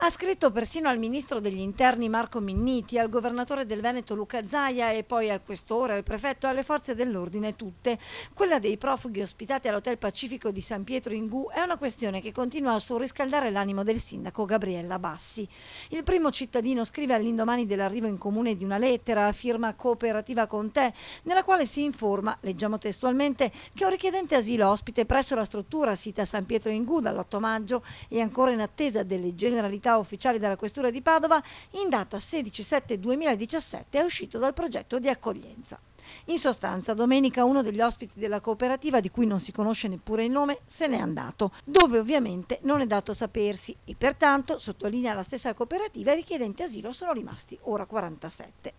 Ha scritto persino al ministro degli interni Marco Minniti, al governatore del Veneto Luca Zaia e poi al questore, al prefetto e alle forze dell'ordine tutte. Quella dei profughi ospitati all'Hotel Pacifico di San Pietro in Gu è una questione che continua a surriscaldare l'animo del sindaco Gabriella Bassi. Il primo cittadino scrive all'indomani dell'arrivo in comune di una lettera a firma cooperativa con te, nella quale si informa, leggiamo testualmente, che un richiedente asilo ospite presso la struttura sita San Pietro in Gu dall'8 maggio e ancora in attesa delle generalità pubblicità ufficiali dalla Questura di Padova, in data 16-7-2017 è uscito dal progetto di accoglienza. In sostanza, domenica uno degli ospiti della cooperativa, di cui non si conosce neppure il nome, se n'è andato, dove ovviamente non è dato sapersi e pertanto, sottolinea la stessa cooperativa, i richiedenti asilo sono rimasti ora 47.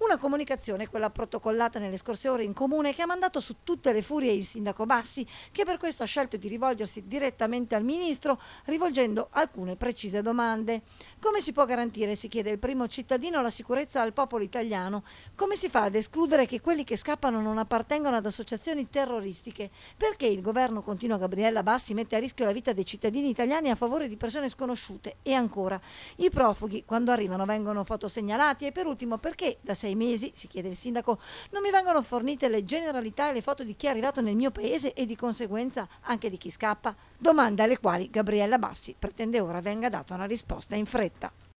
Una comunicazione, quella protocollata nelle scorse ore in comune, che ha mandato su tutte le furie il sindaco Bassi, che per questo ha scelto di rivolgersi direttamente al ministro, rivolgendo alcune precise domande. Come si può garantire, si chiede il primo cittadino, la sicurezza al popolo italiano? Come si fa ad escludere che che quelli che scappano non appartengono ad associazioni terroristiche, perché il governo, continua Gabriella Bassi, mette a rischio la vita dei cittadini italiani a favore di persone sconosciute? E ancora, i profughi quando arrivano vengono fotosegnalati e per ultimo perché da sei mesi, si chiede il sindaco, non mi vengono fornite le generalità e le foto di chi è arrivato nel mio paese e di conseguenza anche di chi scappa? Domande alle quali Gabriella Bassi pretende ora venga data una risposta in fretta.